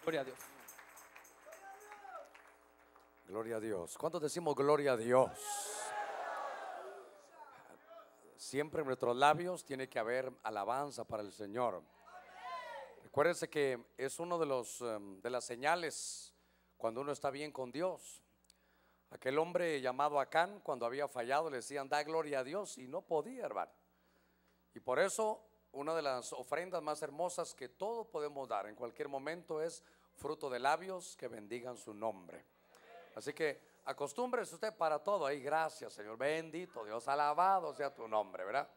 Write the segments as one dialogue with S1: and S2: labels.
S1: Gloria a Dios. Gloria a Dios. ¿Cuántos decimos gloria a Dios? Siempre en nuestros labios tiene que haber alabanza para el Señor. Recuérdense que es uno de los em, de las señales cuando uno está bien con Dios. Aquel hombre llamado Acán, cuando había fallado, le decían, da gloria a Dios y no podía, hermano. Y por eso una de las ofrendas más hermosas que todos podemos dar en cualquier momento es fruto de labios que bendigan su nombre. Así que acostúmbrese usted para todo. Ahí gracias, Señor. Bendito Dios, alabado sea tu nombre, ¿verdad?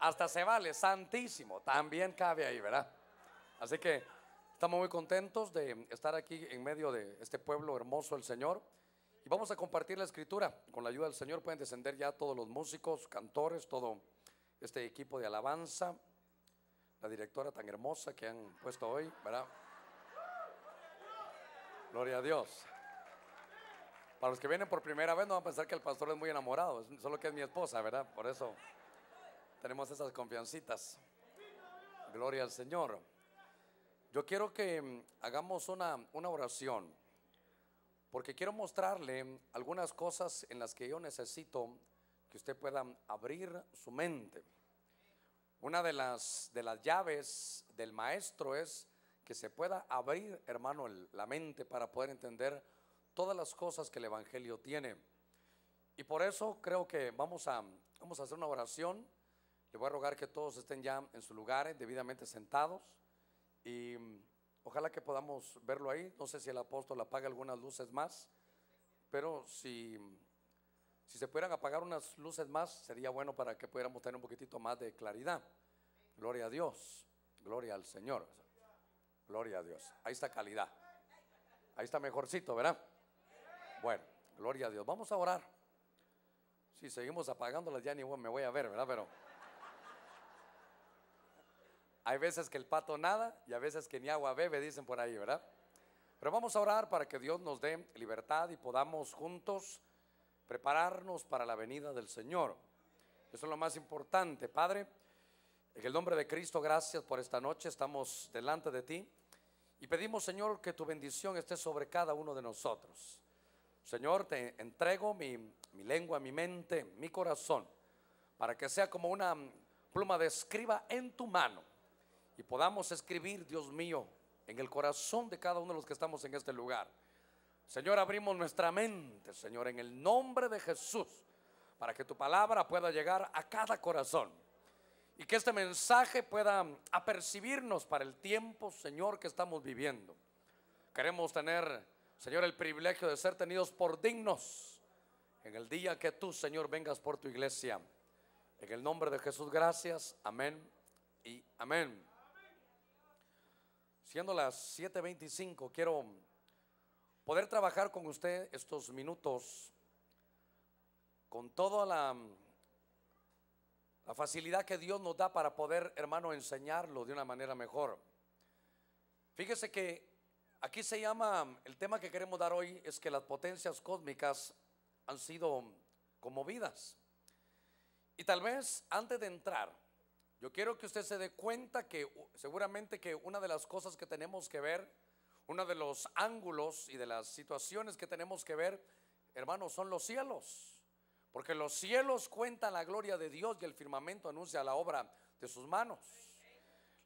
S1: Hasta se vale, santísimo, también cabe ahí, ¿verdad? Así que estamos muy contentos de estar aquí en medio de este pueblo hermoso el Señor. Y vamos a compartir la escritura. Con la ayuda del Señor pueden descender ya todos los músicos, cantores, todo este equipo de alabanza la directora tan hermosa que han puesto hoy, ¿verdad? Gloria a Dios. Para los que vienen por primera vez no van a pensar que el pastor es muy enamorado, solo que es mi esposa, ¿verdad? Por eso tenemos esas confiancitas. Gloria al Señor. Yo quiero que mm, hagamos una, una oración, porque quiero mostrarle algunas cosas en las que yo necesito que usted pueda abrir su mente. Una de las, de las llaves del maestro es que se pueda abrir, hermano, la mente para poder entender todas las cosas que el Evangelio tiene. Y por eso creo que vamos a, vamos a hacer una oración. Le voy a rogar que todos estén ya en sus lugares, eh, debidamente sentados. Y mm, ojalá que podamos verlo ahí. No sé si el apóstol apaga algunas luces más, pero si si se pudieran apagar unas luces más, sería bueno para que pudiéramos tener un poquitito más de claridad. Gloria a Dios, gloria al Señor, gloria a Dios. Ahí está calidad, ahí está mejorcito, ¿verdad? Bueno, gloria a Dios. Vamos a orar. Si seguimos apagándolas, ya ni me voy a ver, ¿verdad? Pero hay veces que el pato nada y a veces que ni agua bebe, dicen por ahí, ¿verdad? Pero vamos a orar para que Dios nos dé libertad y podamos juntos prepararnos para la venida del Señor. Eso es lo más importante, Padre. En el nombre de Cristo, gracias por esta noche. Estamos delante de ti y pedimos, Señor, que tu bendición esté sobre cada uno de nosotros. Señor, te entrego mi, mi lengua, mi mente, mi corazón, para que sea como una pluma de escriba en tu mano y podamos escribir, Dios mío, en el corazón de cada uno de los que estamos en este lugar Señor, abrimos nuestra mente, Señor, en el nombre de Jesús, para que tu palabra pueda llegar a cada corazón y que este mensaje pueda apercibirnos para el tiempo, Señor, que estamos viviendo. Queremos tener, Señor, el privilegio de ser tenidos por dignos en el día que tú, Señor, vengas por tu iglesia. En el nombre de Jesús, gracias. Amén y amén. Siendo las 7:25, quiero poder trabajar con usted estos minutos con toda la, facilidad que Dios nos da para poder, hermano, enseñarlo de una manera mejor. Fíjese que aquí se llama, el tema que queremos dar hoy es que las potencias cósmicas han sido conmovidas. Y tal vez antes de entrar, yo quiero que usted se dé cuenta que seguramente que una de las cosas que tenemos que ver uno de los ángulos y de las situaciones que tenemos que ver, hermanos, son los cielos. Porque los cielos cuentan la gloria de Dios y el firmamento anuncia la obra de sus manos.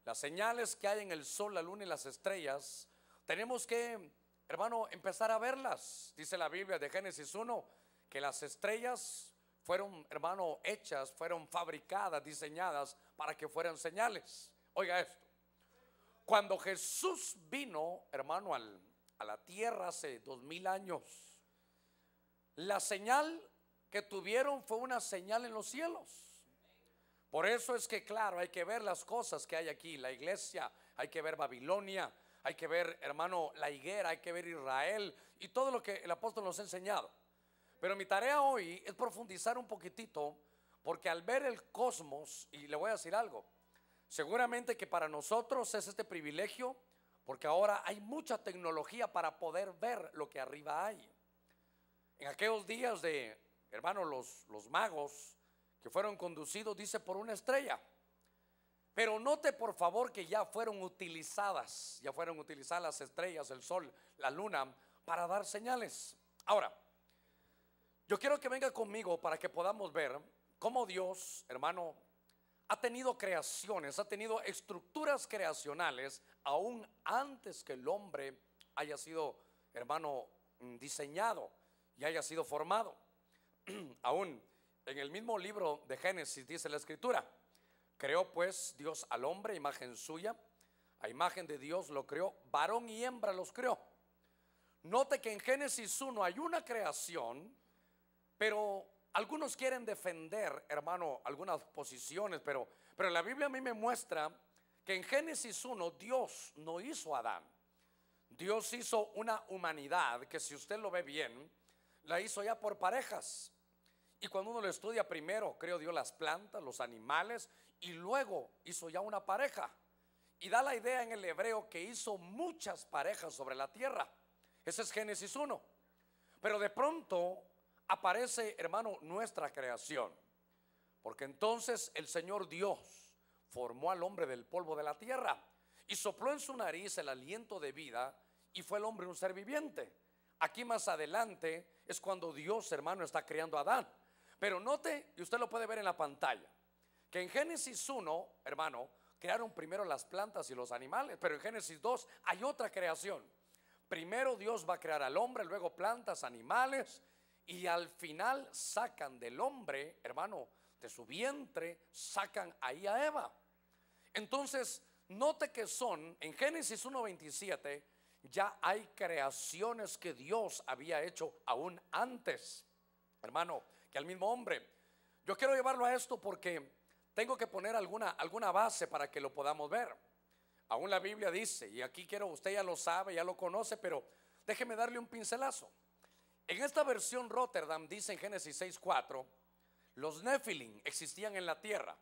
S1: Las señales que hay en el sol, la luna y las estrellas, tenemos que, hermano, empezar a verlas. Dice la Biblia de Génesis 1, que las estrellas fueron, hermano, hechas, fueron fabricadas, diseñadas para que fueran señales. Oiga esto. Cuando Jesús vino, hermano, a la tierra hace dos mil años, la señal que tuvieron fue una señal en los cielos. Por eso es que, claro, hay que ver las cosas que hay aquí, la iglesia, hay que ver Babilonia, hay que ver, hermano, la higuera, hay que ver Israel y todo lo que el apóstol nos ha enseñado. Pero mi tarea hoy es profundizar un poquitito, porque al ver el cosmos, y le voy a decir algo, Seguramente que para nosotros es este privilegio porque ahora hay mucha tecnología para poder ver lo que arriba hay. En aquellos días de, hermano los, los magos que fueron conducidos, dice, por una estrella. Pero note por favor que ya fueron utilizadas, ya fueron utilizadas las estrellas, el sol, la luna, para dar señales. Ahora, yo quiero que venga conmigo para que podamos ver cómo Dios, hermano, ha tenido creaciones, ha tenido estructuras creacionales aún antes que el hombre haya sido, hermano, mm, diseñado y haya sido formado. aún en el mismo libro de Génesis dice la escritura, creó pues Dios al hombre, imagen suya, a imagen de Dios lo creó, varón y hembra los creó. Note que en Génesis 1 hay una creación, pero algunos quieren defender, hermano, algunas posiciones, pero, pero la Biblia a mí me muestra que en Génesis 1 Dios no hizo a Adán. Dios hizo una humanidad que si usted lo ve bien, la hizo ya por parejas. Y cuando uno lo estudia primero, creo Dios las plantas, los animales, y luego hizo ya una pareja. Y da la idea en el hebreo que hizo muchas parejas sobre la tierra. Ese es Génesis 1. Pero de pronto aparece, hermano, nuestra creación. Porque entonces el Señor Dios formó al hombre del polvo de la tierra y sopló en su nariz el aliento de vida y fue el hombre un ser viviente. Aquí más adelante es cuando Dios, hermano, está creando a Adán. Pero note, y usted lo puede ver en la pantalla, que en Génesis 1, hermano, crearon primero las plantas y los animales, pero en Génesis 2 hay otra creación. Primero Dios va a crear al hombre, luego plantas, animales, y al final sacan del hombre, hermano, de su vientre, sacan ahí a Eva. Entonces, note que son, en Génesis 1.27, ya hay creaciones que Dios había hecho aún antes, hermano, que al mismo hombre. Yo quiero llevarlo a esto porque tengo que poner alguna, alguna base para que lo podamos ver. Aún la Biblia dice, y aquí quiero, usted ya lo sabe, ya lo conoce, pero déjeme darle un pincelazo. En esta versión Rotterdam dice en Génesis 6:4, los Nephilim existían en la tierra.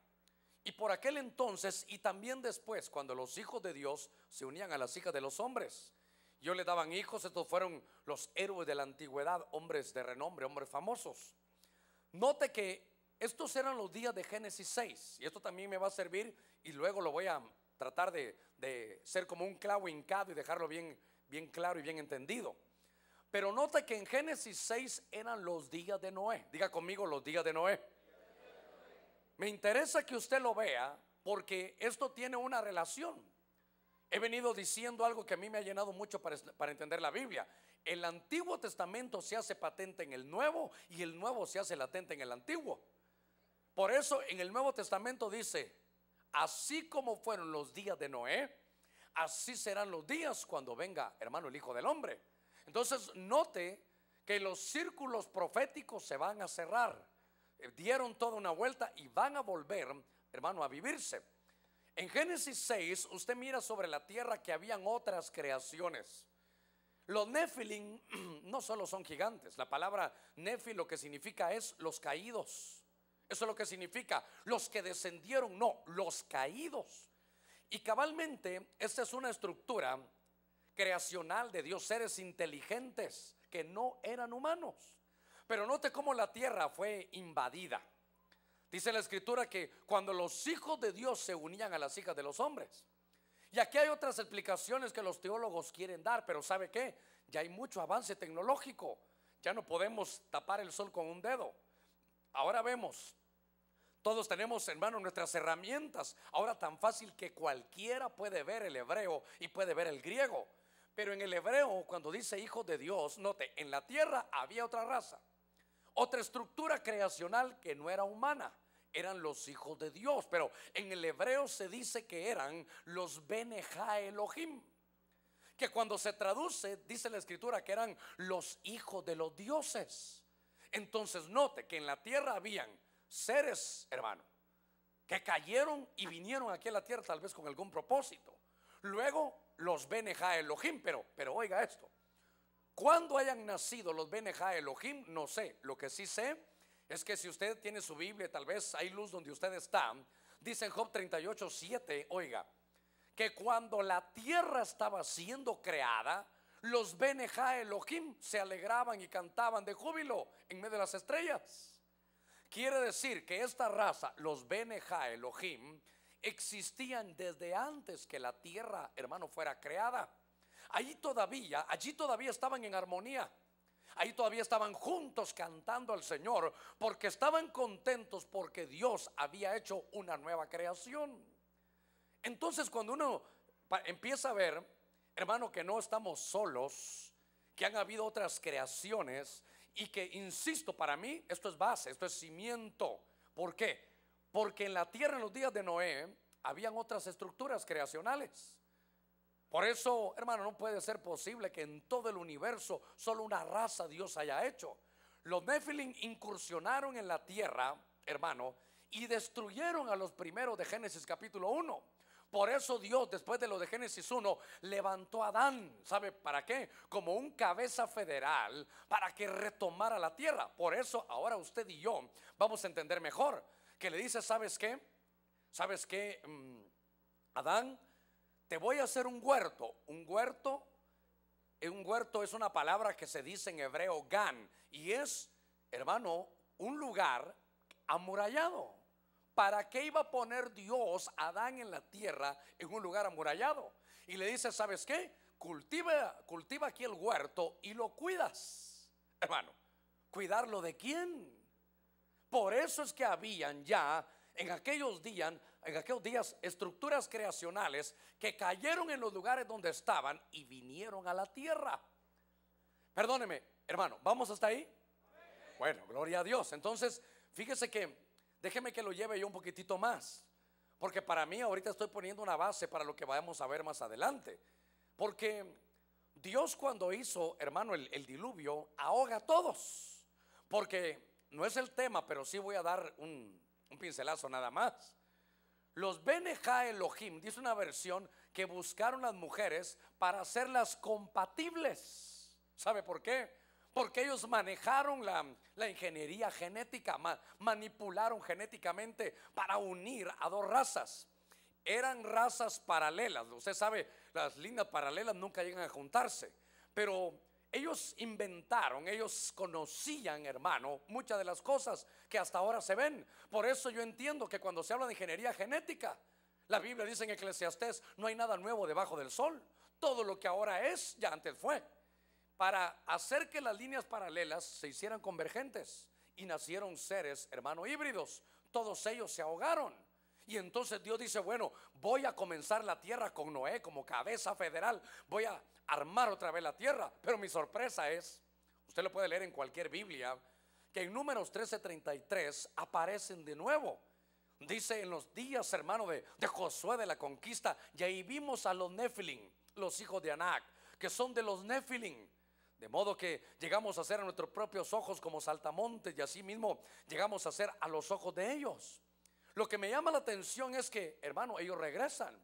S1: Y por aquel entonces y también después, cuando los hijos de Dios se unían a las hijas de los hombres, yo le daban hijos, estos fueron los héroes de la antigüedad, hombres de renombre, hombres famosos. Note que estos eran los días de Génesis 6, y esto también me va a servir, y luego lo voy a tratar de, ser como un clavo hincado y dejarlo bien, bien claro y bien entendido. Pero nota que en Génesis 6 eran los días de Noé. Diga conmigo los días de Noé. Me interesa que usted lo vea porque esto tiene una relación. He venido diciendo algo que a mí me ha llenado mucho para, para entender la Biblia. El Antiguo Testamento se hace patente en el Nuevo y el Nuevo se hace latente en el Antiguo. Por eso en el Nuevo Testamento dice, así como fueron los días de Noé, así serán los días cuando venga, hermano, el Hijo del Hombre. Entonces, note que los círculos proféticos se van a cerrar. Eh, dieron toda una vuelta y van a volver, hermano, a vivirse. En Génesis 6, usted mira sobre la tierra que habían otras creaciones. Los Nefilim no solo son gigantes, la palabra Nefil lo que significa es los caídos. Eso es lo que significa los que descendieron, no, los caídos. Y cabalmente, esta es una estructura creacional de Dios, seres inteligentes que no eran humanos. Pero note cómo la tierra fue invadida. Dice la escritura que cuando los hijos de Dios se unían a las hijas de los hombres. Y aquí hay otras explicaciones que los teólogos quieren dar, pero ¿sabe qué? Ya hay mucho avance tecnológico. Ya no podemos tapar el sol con un dedo. Ahora vemos, todos tenemos, en mano nuestras herramientas. Ahora tan fácil que cualquiera puede ver el hebreo y puede ver el griego. Pero en el hebreo, cuando dice hijo de Dios, note, en la tierra había otra raza, otra estructura creacional que no era humana. Eran los hijos de Dios, pero en el hebreo se dice que eran los Beneja Elohim, que cuando se traduce, dice la escritura, que eran los hijos de los dioses. Entonces note que en la tierra habían seres, hermano, que cayeron y vinieron aquí a la tierra tal vez con algún propósito. Luego los Beneja Elohim, pero, pero oiga esto. Cuando hayan nacido los Beneja Elohim, no sé. Lo que sí sé es que si usted tiene su Biblia, tal vez hay luz donde usted está. Dice en Job 38, 7, oiga, que cuando la tierra estaba siendo creada, los Beneja Elohim se alegraban y cantaban de júbilo en medio de las estrellas. Quiere decir que esta raza, los Beneja Elohim, existían desde antes que la tierra, hermano, fuera creada. Allí todavía, allí todavía estaban en armonía. Allí todavía estaban juntos cantando al Señor porque estaban contentos porque Dios había hecho una nueva creación. Entonces cuando uno empieza a ver, hermano, que no estamos solos, que han habido otras creaciones y que, insisto, para mí esto es base, esto es cimiento. ¿Por qué? Porque en la tierra en los días de Noé habían otras estructuras creacionales. Por eso, hermano, no puede ser posible que en todo el universo solo una raza Dios haya hecho. Los Nephilim incursionaron en la tierra, hermano, y destruyeron a los primeros de Génesis capítulo 1. Por eso Dios, después de lo de Génesis 1, levantó a Adán, ¿sabe para qué? Como un cabeza federal para que retomara la tierra. Por eso ahora usted y yo vamos a entender mejor que le dice, ¿sabes qué? ¿Sabes qué? Mm, Adán, te voy a hacer un huerto. Un huerto, eh, un huerto es una palabra que se dice en hebreo gan y es, hermano, un lugar amurallado. ¿Para qué iba a poner Dios Adán en la tierra en un lugar amurallado? Y le dice, ¿sabes qué? Cultiva, cultiva aquí el huerto y lo cuidas, hermano. ¿Cuidarlo de quién? Por eso es que habían ya en aquellos días, en aquellos días estructuras creacionales que cayeron en los lugares donde estaban y vinieron a la tierra. Perdóneme, hermano, ¿vamos hasta ahí? Bueno, gloria a Dios. Entonces, fíjese que déjeme que lo lleve yo un poquitito más, porque para mí ahorita estoy poniendo una base para lo que vayamos a ver más adelante. Porque Dios cuando hizo, hermano, el, el diluvio, ahoga a todos. Porque no es el tema, pero sí voy a dar un, pincelazo nada más. Los Beneja Elohim, dice una versión, que buscaron las mujeres para hacerlas compatibles. ¿Sabe por qué? Porque ellos manejaron la, ingeniería genética, manipularon genéticamente para unir a dos razas. Eran razas paralelas. Usted sabe, las líneas paralelas nunca llegan a juntarse. Pero ellos inventaron, ellos conocían, hermano, muchas de las cosas que hasta ahora se ven. Por eso yo entiendo que cuando se habla de ingeniería genética, la Biblia dice en Eclesiastés, no hay nada nuevo debajo del sol. Todo lo que ahora es, ya antes fue. Para hacer que las líneas paralelas se hicieran convergentes y nacieron seres, hermano, híbridos. Todos ellos se ahogaron y entonces Dios dice, bueno, voy a comenzar la tierra con Noé como cabeza federal, voy a armar otra vez la tierra. Pero mi sorpresa es, usted lo puede leer en cualquier Biblia, que en números 13:33 aparecen de nuevo. Dice en los días, hermano, de, Josué de la conquista, y ahí vimos a los nephilim, los hijos de Anac, que son de los Nefilim. De modo que llegamos a ser a nuestros propios ojos como saltamontes y así mismo llegamos a ser a los ojos de ellos. Lo que me llama la atención es que, hermano, ellos regresan.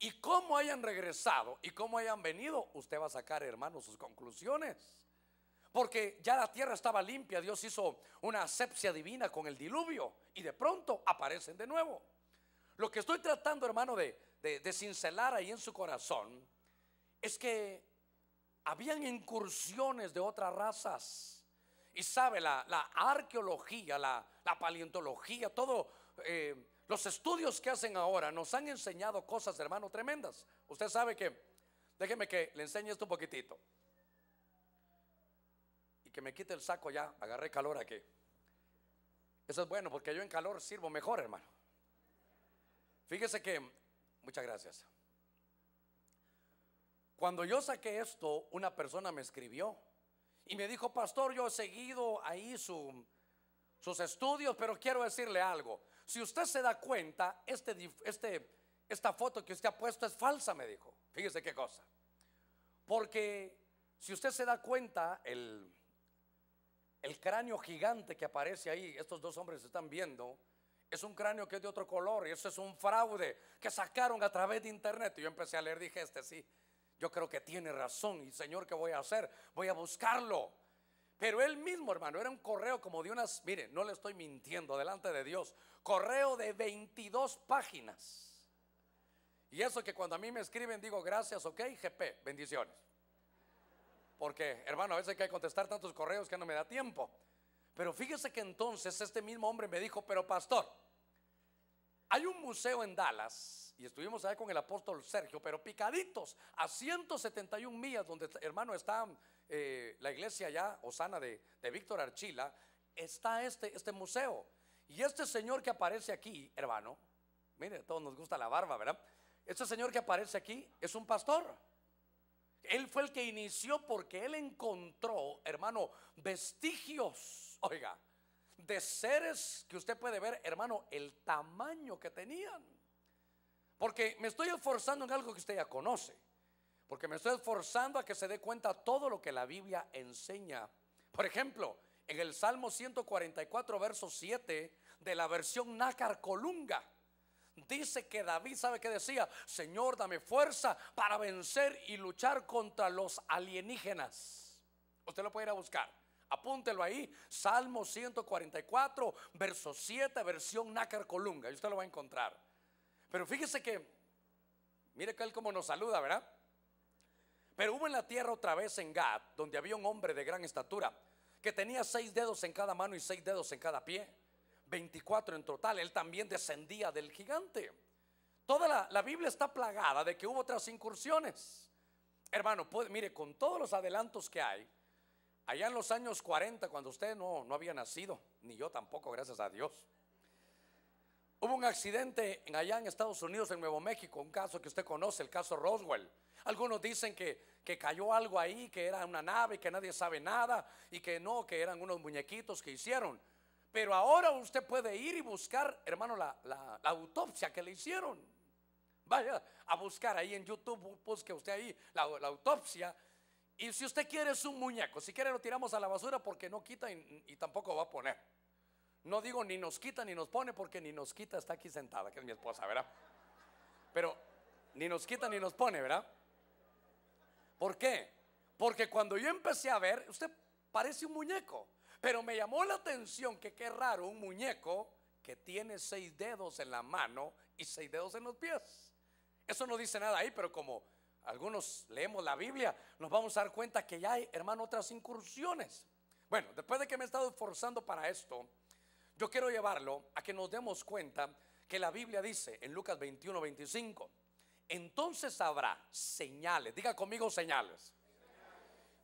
S1: Y cómo hayan regresado y cómo hayan venido, usted va a sacar, hermano, sus conclusiones. Porque ya la tierra estaba limpia, Dios hizo una asepsia divina con el diluvio y de pronto aparecen de nuevo. Lo que estoy tratando, hermano, de, de, de cincelar ahí en su corazón es que habían incursiones de otras razas y sabe, la, arqueología, la, paleontología, todo eh, los estudios que hacen ahora nos han enseñado cosas, hermano, tremendas. Usted sabe que, déjeme que le enseñe esto un poquitito. Y que me quite el saco ya, agarré calor aquí. Eso es bueno porque yo en calor sirvo mejor, hermano. Fíjese que, muchas gracias. Cuando yo saqué esto, una persona me escribió y me dijo, pastor, yo he seguido ahí su, sus estudios, pero quiero decirle algo. Si usted se da cuenta, este, este, esta foto que usted ha puesto es falsa, me dijo. Fíjese qué cosa. Porque si usted se da cuenta, el, el cráneo gigante que aparece ahí, estos dos hombres están viendo, es un cráneo que es de otro color y eso es un fraude que sacaron a través de internet. yo empecé a leer, dije, este sí, yo creo que tiene razón y Señor, ¿qué voy a hacer? Voy a buscarlo. Pero él mismo, hermano, era un correo como de unas, mire, no le estoy mintiendo delante de Dios, correo de 22 páginas. Y eso que cuando a mí me escriben digo gracias, ok, GP, bendiciones. Porque, hermano, a veces hay que contestar tantos correos que no me da tiempo. Pero fíjese que entonces este mismo hombre me dijo, pero pastor, hay un museo en Dallas, y estuvimos allá con el apóstol Sergio, pero picaditos, a 171 millas donde, hermano, está eh, la iglesia ya, Osana de, Víctor Archila, está este, este museo. Y este señor que aparece aquí, hermano, mire, a todos nos gusta la barba, ¿verdad? Este señor que aparece aquí es un pastor. Él fue el que inició porque él encontró, hermano, vestigios, oiga, de seres que usted puede ver, hermano, el tamaño que tenían. Porque me estoy esforzando en algo que usted ya conoce. Porque me estoy esforzando a que se dé cuenta todo lo que la Biblia enseña. Por ejemplo, en el Salmo 144, verso 7 de la versión Nácar Colunga, dice que David, ¿sabe que decía? Señor, dame fuerza para vencer y luchar contra los alienígenas. Usted lo puede ir a buscar. Apúntelo ahí. Salmo 144, verso 7, versión Nácar Colunga. Y usted lo va a encontrar. Pero fíjese que, mire que él como nos saluda, ¿verdad? Pero hubo en la tierra otra vez en Gad, donde había un hombre de gran estatura, que tenía seis dedos en cada mano y seis dedos en cada pie. 24 en total. Él también descendía del gigante. Toda la, la Biblia está plagada de que hubo otras incursiones. Hermano, mire, con todos los adelantos que hay, Allá en los años 40, cuando usted no, no había nacido, ni yo tampoco, gracias a Dios. Hubo un accidente allá en Estados Unidos, en Nuevo México, un caso que usted conoce, el caso Roswell. Algunos dicen que, cayó algo ahí, que era una nave, que nadie sabe nada y que no, que eran unos muñequitos que hicieron. Pero ahora usted puede ir y buscar, hermano, la, autopsia que le hicieron. Vaya a buscar ahí en YouTube, busque usted ahí la autopsia y si usted quiere es un muñeco, si quiere lo tiramos a la basura porque no quita y, tampoco va a poner. No digo ni nos quita ni nos pone porque ni nos quita está aquí sentada, que es mi esposa, ¿verdad? Pero ni nos quita ni nos pone, ¿verdad? ¿Por qué? Porque cuando yo empecé a ver, usted parece un muñeco, pero me llamó la atención que qué raro un muñeco que tiene seis dedos en la mano y seis dedos en los pies. Eso no dice nada ahí, pero como algunos leemos la Biblia, nos vamos a dar cuenta que ya hay, hermano, otras incursiones. Bueno, después de que me he estado esforzando para esto, yo quiero llevarlo a que nos demos cuenta que la Biblia dice en Lucas 21, 25, entonces habrá señales, diga conmigo señales.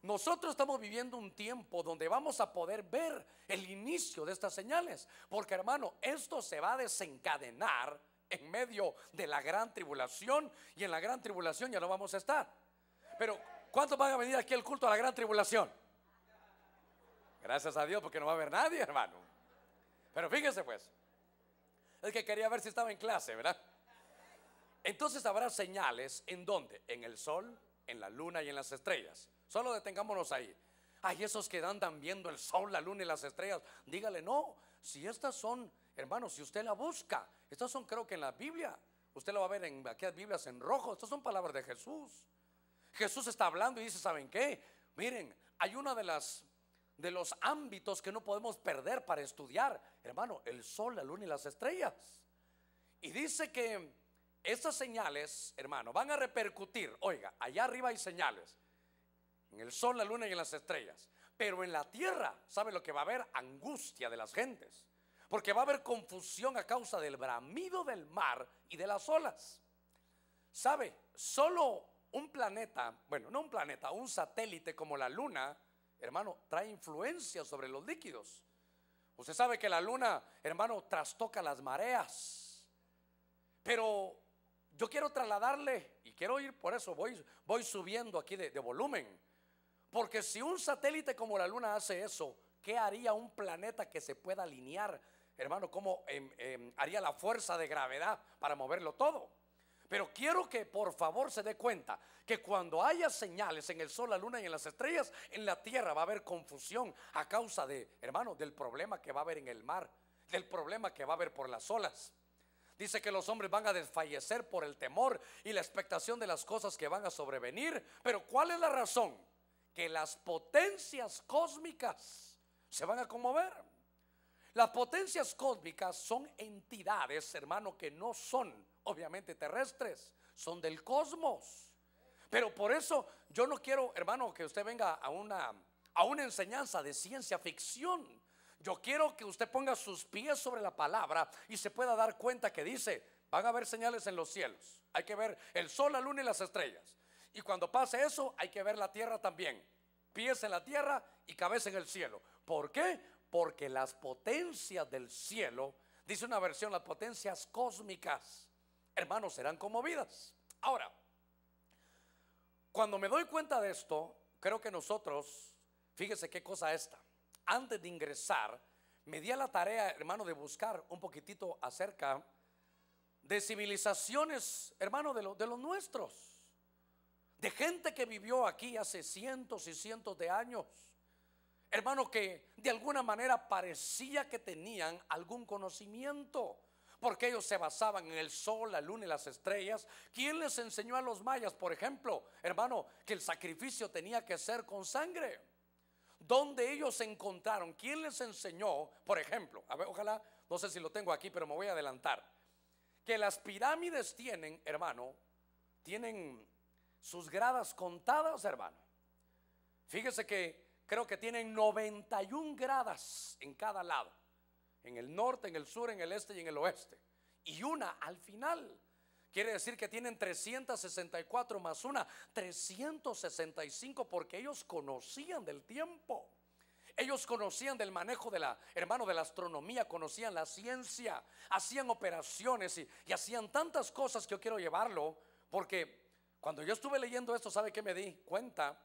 S1: Nosotros estamos viviendo un tiempo donde vamos a poder ver el inicio de estas señales, porque hermano, esto se va a desencadenar en medio de la gran tribulación y en la gran tribulación ya no vamos a estar. Pero ¿cuántos van a venir aquí el culto a la gran tribulación? Gracias a Dios porque no va a haber nadie, hermano. Pero fíjese pues, es que quería ver si estaba en clase, ¿verdad? Entonces habrá señales en dónde? En el sol, en la luna y en las estrellas. Solo detengámonos ahí. Ay, esos que andan viendo el sol, la luna y las estrellas, dígale, no, si estas son, hermano, si usted la busca, estos son, creo que en la Biblia, usted lo va a ver en aquellas Biblias en rojo, estas son palabras de Jesús. Jesús está hablando y dice, ¿saben qué? Miren, hay una de las de los ámbitos que no podemos perder para estudiar, hermano, el sol, la luna y las estrellas. Y dice que estas señales, hermano, van a repercutir. Oiga, allá arriba hay señales. En el sol, la luna y en las estrellas. Pero en la tierra, ¿sabe lo que va a haber? Angustia de las gentes porque va a haber confusión a causa del bramido del mar y de las olas. ¿Sabe? Solo un planeta, bueno, no un planeta, un satélite como la Luna, hermano, trae influencia sobre los líquidos. Usted sabe que la Luna, hermano, trastoca las mareas. Pero yo quiero trasladarle, y quiero ir por eso, voy, voy subiendo aquí de, de volumen. Porque si un satélite como la Luna hace eso, ¿qué haría un planeta que se pueda alinear hermano, cómo em, em, haría la fuerza de gravedad para moverlo todo. Pero quiero que por favor se dé cuenta que cuando haya señales en el sol, la luna y en las estrellas, en la tierra va a haber confusión a causa de, hermano, del problema que va a haber en el mar, del problema que va a haber por las olas. Dice que los hombres van a desfallecer por el temor y la expectación de las cosas que van a sobrevenir. Pero ¿cuál es la razón? Que las potencias cósmicas se van a conmover. Las potencias cósmicas son entidades, hermano, que no son obviamente terrestres, son del cosmos. Pero por eso yo no quiero, hermano, que usted venga a una, a una enseñanza de ciencia ficción. Yo quiero que usted ponga sus pies sobre la palabra y se pueda dar cuenta que dice, van a haber señales en los cielos. Hay que ver el sol, la luna y las estrellas. Y cuando pase eso, hay que ver la tierra también. Pies en la tierra y cabeza en el cielo. ¿Por qué? porque las potencias del cielo, dice una versión, las potencias cósmicas, hermanos, serán conmovidas. Ahora, cuando me doy cuenta de esto, creo que nosotros, fíjese qué cosa esta, antes de ingresar, me di a la tarea, hermano, de buscar un poquitito acerca de civilizaciones, hermano, de, de los nuestros, de gente que vivió aquí hace cientos y cientos de años hermano, que de alguna manera parecía que tenían algún conocimiento. Porque ellos se basaban en el sol, la luna y las estrellas. ¿Quién les enseñó a los mayas, por ejemplo, hermano, que el sacrificio tenía que ser con sangre? ¿Dónde ellos encontraron? ¿Quién les enseñó, por ejemplo? A ver, ojalá, no sé si lo tengo aquí, pero me voy a adelantar. Que las pirámides tienen, hermano, tienen sus gradas contadas, hermano. Fíjese que creo que tienen 91 gradas en cada lado, en el norte, en el sur, en el este y en el oeste. Y una al final. Quiere decir que tienen 364 más una, 365 porque ellos conocían del tiempo. Ellos conocían del manejo de la, hermano, de la astronomía, conocían la ciencia, hacían operaciones y, y hacían tantas cosas que yo quiero llevarlo, porque cuando yo estuve leyendo esto, ¿sabe qué me di cuenta?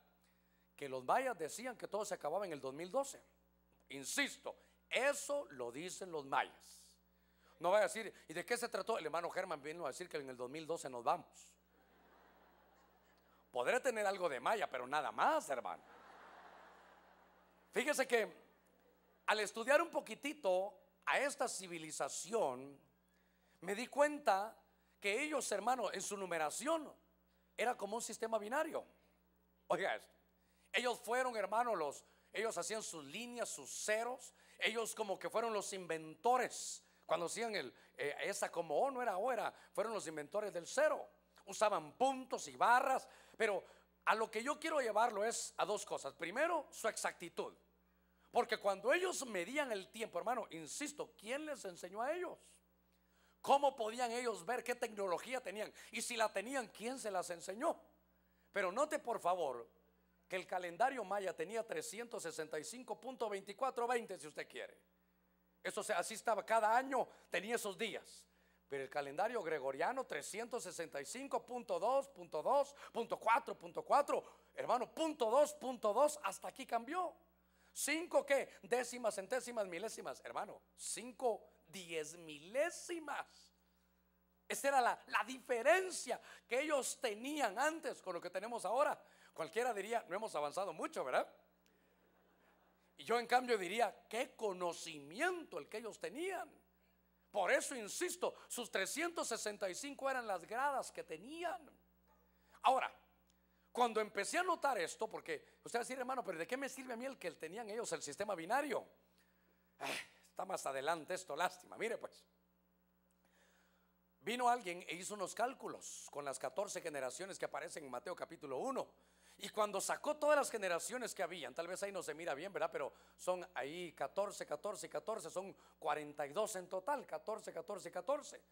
S1: que los mayas decían que todo se acababa en el 2012. Insisto, eso lo dicen los mayas. No voy a decir, ¿y de qué se trató? El hermano Germán vino a decir que en el 2012 nos vamos. Podré tener algo de maya, pero nada más, hermano. Fíjese que al estudiar un poquitito a esta civilización, me di cuenta que ellos, hermano, en su numeración era como un sistema binario. Oiga esto. Ellos fueron, hermanos, los, ellos hacían sus líneas, sus ceros. Ellos como que fueron los inventores. Cuando hacían el, eh, esa como O, oh, no era O, oh, fueron los inventores del cero. Usaban puntos y barras. Pero a lo que yo quiero llevarlo es a dos cosas. Primero, su exactitud. Porque cuando ellos medían el tiempo, hermano, insisto, ¿quién les enseñó a ellos? ¿Cómo podían ellos ver qué tecnología tenían? Y si la tenían, ¿quién se las enseñó? Pero note por favor que el calendario maya tenía 365.2420, si usted quiere. Eso se, así estaba, cada año tenía esos días. Pero el calendario gregoriano 365.2.2.4.4, hermano, punto .2.2 hasta aquí cambió. Cinco qué? Décimas, centésimas, milésimas, hermano. Cinco diez milésimas. Esa era la, la diferencia que ellos tenían antes con lo que tenemos ahora. Cualquiera diría, no hemos avanzado mucho, ¿verdad? Y yo en cambio diría, qué conocimiento el que ellos tenían. Por eso, insisto, sus 365 eran las gradas que tenían. Ahora, cuando empecé a notar esto, porque usted va a decir, hermano, pero ¿de qué me sirve a mí el que tenían ellos el sistema binario? Ah, está más adelante esto, lástima. Mire pues, vino alguien e hizo unos cálculos con las 14 generaciones que aparecen en Mateo capítulo 1 y cuando sacó todas las generaciones que habían, tal vez ahí no se mira bien, ¿verdad? Pero son ahí 14, 14, 14, son 42 en total, 14, 14, 14.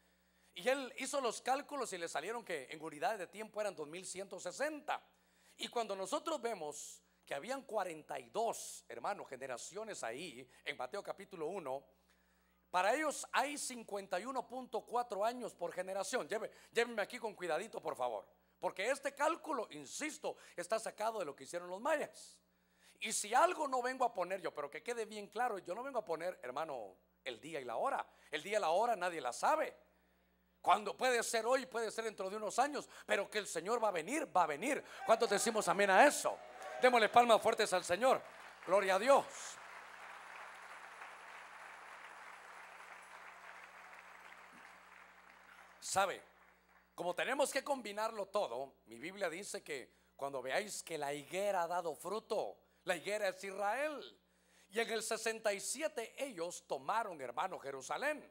S1: Y él hizo los cálculos y le salieron que en unidades de tiempo eran 2160. Y cuando nosotros vemos que habían 42, hermanos, generaciones ahí, en Mateo capítulo 1, para ellos hay 51.4 años por generación. Llévenme aquí con cuidadito, por favor. Porque este cálculo, insisto, está sacado de lo que hicieron los mayas. Y si algo no vengo a poner yo, pero que quede bien claro, yo no vengo a poner, hermano, el día y la hora. El día y la hora nadie la sabe. Cuando puede ser hoy, puede ser dentro de unos años, pero que el Señor va a venir, va a venir. ¿Cuántos decimos amén a eso? Démosle palmas fuertes al Señor. Gloria a Dios. ¿Sabe? Como tenemos que combinarlo todo, mi Biblia dice que cuando veáis que la higuera ha dado fruto, la higuera es Israel. Y en el 67 ellos tomaron, hermano, Jerusalén.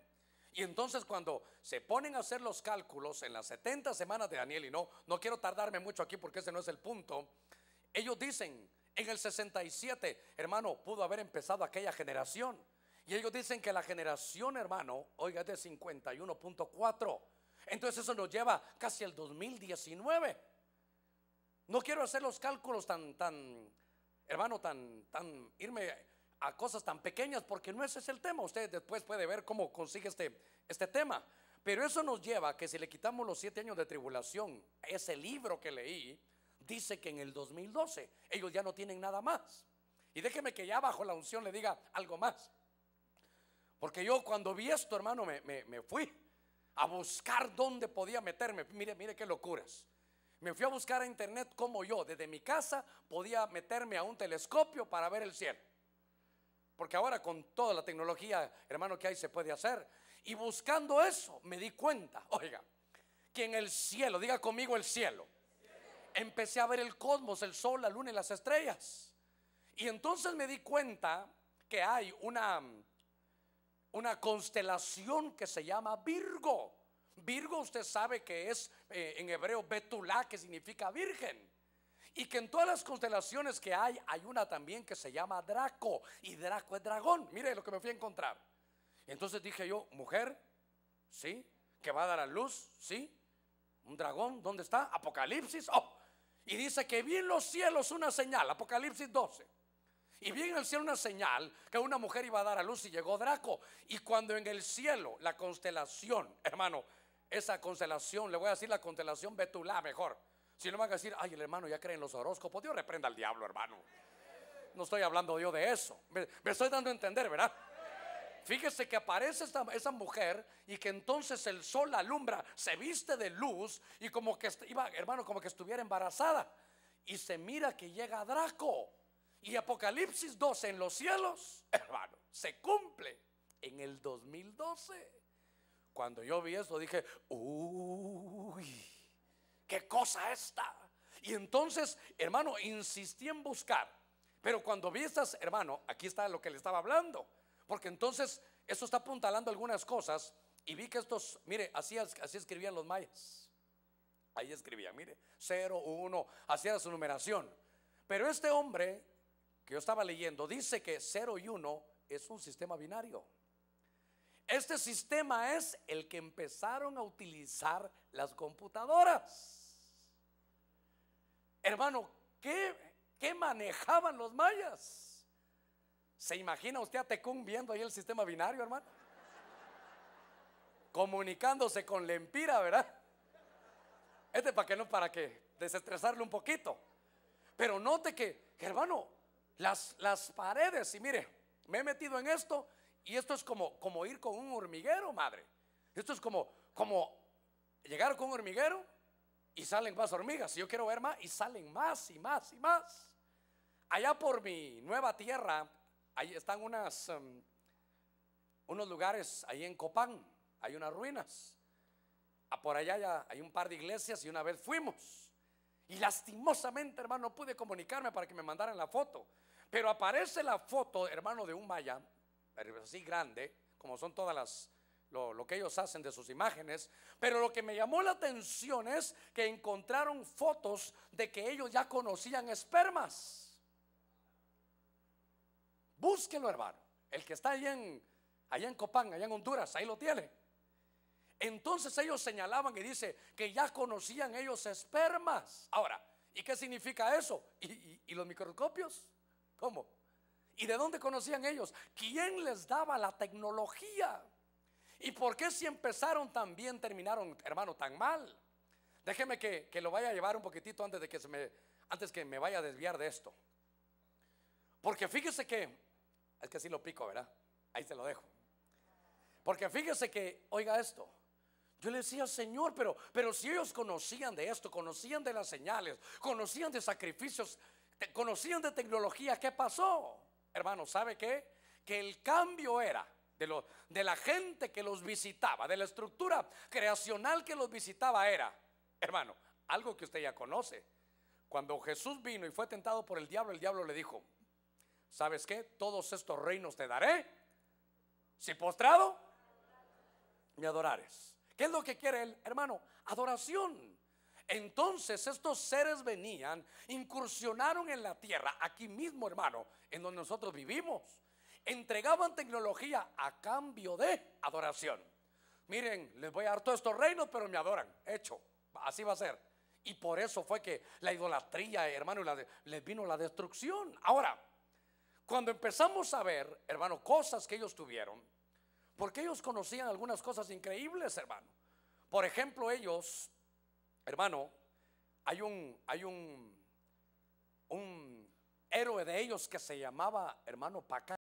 S1: Y entonces cuando se ponen a hacer los cálculos en las 70 semanas de Daniel, y no, no quiero tardarme mucho aquí porque ese no es el punto, ellos dicen, en el 67, hermano, pudo haber empezado aquella generación. Y ellos dicen que la generación, hermano, oiga, es de 51.4. Entonces eso nos lleva casi al 2019. No quiero hacer los cálculos tan, tan, hermano, tan, tan, irme a cosas tan pequeñas porque no ese es el tema. Usted después puede ver cómo consigue este, este tema. Pero eso nos lleva a que si le quitamos los siete años de tribulación, ese libro que leí, dice que en el 2012 ellos ya no tienen nada más. Y déjeme que ya bajo la unción le diga algo más. Porque yo cuando vi esto, hermano, me, me, me fui a buscar dónde podía meterme. Mire, mire qué locuras. Me fui a buscar a internet como yo, desde mi casa podía meterme a un telescopio para ver el cielo. Porque ahora con toda la tecnología, hermano, que hay se puede hacer. Y buscando eso me di cuenta, oiga, que en el cielo, diga conmigo el cielo, empecé a ver el cosmos, el sol, la luna y las estrellas. Y entonces me di cuenta que hay una una constelación que se llama Virgo. Virgo usted sabe que es eh, en hebreo Betulá, que significa virgen. Y que en todas las constelaciones que hay, hay una también que se llama Draco. Y Draco es dragón. Mire lo que me fui a encontrar. Entonces dije yo, mujer, ¿sí? Que va a dar a luz, ¿sí? Un dragón, ¿dónde está? Apocalipsis. Oh. Y dice que vi en los cielos una señal, Apocalipsis 12. Y en el cielo una señal que una mujer iba a dar a luz y llegó Draco. Y cuando en el cielo la constelación, hermano, esa constelación, le voy a decir la constelación Betulá mejor. Si no van a decir, ay, el hermano ya cree en los horóscopos, Dios reprenda al diablo, hermano. No estoy hablando yo de eso. Me, estoy dando a entender, ¿verdad? Fíjese que aparece esa mujer y que entonces el sol alumbra, se viste de luz y como que iba, hermano, como que estuviera embarazada. Y se mira que llega Draco. Y Apocalipsis 2 en los cielos, hermano, se cumple en el 2012. Cuando yo vi eso dije, uy, qué cosa esta. Y entonces, hermano, insistí en buscar. Pero cuando vi estas, hermano, aquí está lo que le estaba hablando. Porque entonces eso está apuntalando algunas cosas. Y vi que estos, mire, así, así escribían los mayas. Ahí escribían, mire, 0, 1, así era su numeración. Pero este hombre que yo estaba leyendo, dice que 0 y 1 es un sistema binario. Este sistema es el que empezaron a utilizar las computadoras. Hermano, ¿qué, qué manejaban los mayas? ¿Se imagina usted a Tecún viendo ahí el sistema binario, hermano? Comunicándose con Lempira, ¿verdad? Este para que no, para que desestresarle un poquito. Pero note que, hermano, las, las paredes, y mire, me he metido en esto y esto es como, como ir con un hormiguero, madre. Esto es como, como llegar con un hormiguero y salen más hormigas. yo quiero ver más, y salen más y más y más. Allá por mi nueva tierra, ahí están unas, em, unos lugares ahí en Copán, hay unas ruinas. Ah, por allá ya hay un par de iglesias y una vez fuimos. Y lastimosamente, hermano, no pude comunicarme para que me mandaran la foto. Pero aparece la foto, hermano, de un maya, así grande, como son todas las, lo, que ellos hacen de sus imágenes, pero lo que me llamó la atención es que encontraron fotos de que ellos ya conocían espermas. Búsquenlo, hermano. El que está allá en, allá en Copán, allá en Honduras, ahí lo tiene. Entonces ellos señalaban y dice que ya conocían ellos espermas. Ahora, ¿y qué significa eso? y los microscopios? ¿Cómo? ¿Y de dónde conocían ellos? ¿Quién les daba la tecnología? ¿Y por qué si empezaron tan bien, terminaron, hermano, tan mal? Déjeme que, lo vaya a llevar un poquitito antes de que se me, antes que me vaya a desviar de esto. Porque fíjese que, es que si lo pico, ¿verdad? Ahí se lo dejo. Porque fíjese que, oiga esto, yo le decía, Señor, pero, pero si ellos conocían de esto, conocían de las señales, conocían de sacrificios conocían de tecnología, ¿qué pasó? Hermano, ¿sabe qué? Que el cambio era de, lo, de la gente que los visitaba, de la estructura creacional que los visitaba era, hermano, algo que usted ya conoce. Cuando Jesús vino y fue tentado por el diablo, el diablo le dijo, ¿sabes qué? Todos estos reinos te daré. Si postrado, me adorares. ¿Qué es lo que quiere él? Hermano, adoración. Entonces estos seres venían, incursionaron en la tierra, aquí mismo hermano, en donde nosotros vivimos. Entregaban tecnología a cambio de adoración. Miren, les voy a dar todos estos reinos, pero me adoran. Hecho, así va a ser. Y por eso fue que la idolatría, hermano, les vino la destrucción. Ahora, cuando empezamos a ver, hermano, cosas que ellos tuvieron, porque ellos conocían algunas cosas increíbles, hermano. Por ejemplo, ellos Hermano, hay un, hay un, un héroe de ellos que se llamaba, hermano, Paca